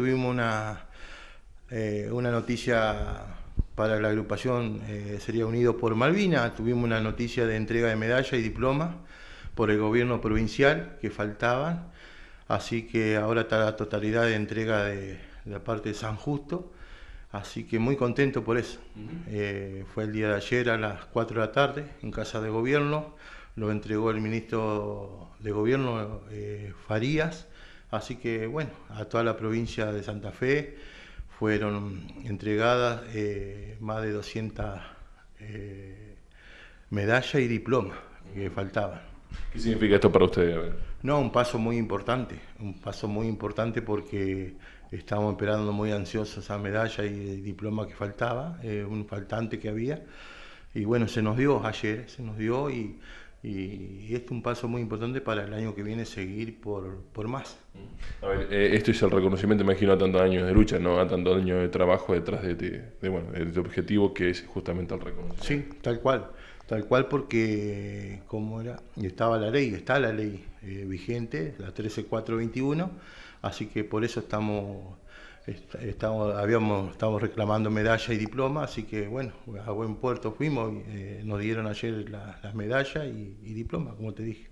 tuvimos una, eh, una noticia para la agrupación eh, Sería Unido por Malvina, tuvimos una noticia de entrega de medalla y diploma por el gobierno provincial que faltaban, así que ahora está la totalidad de entrega de, la parte de San Justo, así que muy contento por eso. Eh, fue el día de ayer a las 4 de la tarde en Casa de Gobierno, lo entregó el ministro de Gobierno Farías, Así que bueno, a toda la provincia de Santa Fe fueron entregadas eh, más de 200 eh, medallas y diplomas que faltaban. ¿Qué significa esto para ustedes? No, un paso muy importante, un paso muy importante porque estábamos esperando muy ansiosos a medalla y diploma que faltaba, eh, un faltante que había. Y bueno, se nos dio ayer, se nos dio y y, es un paso muy importante para el año que viene seguir por, por más. A ver, eh, esto es el reconocimiento, imagino, a tantos años de lucha, ¿no? A tantos años de trabajo detrás de, de, bueno, tu objetivo que es justamente el reconocimiento. Sí, tal cual. Tal cual porque, como era, estaba la ley, está la ley eh, vigente, la 13421, así que por eso estamos Estamos, habíamos, estamos reclamando medalla y diploma, así que bueno, a buen puerto fuimos, y eh, nos dieron ayer las medallas y, y diploma, como te dije.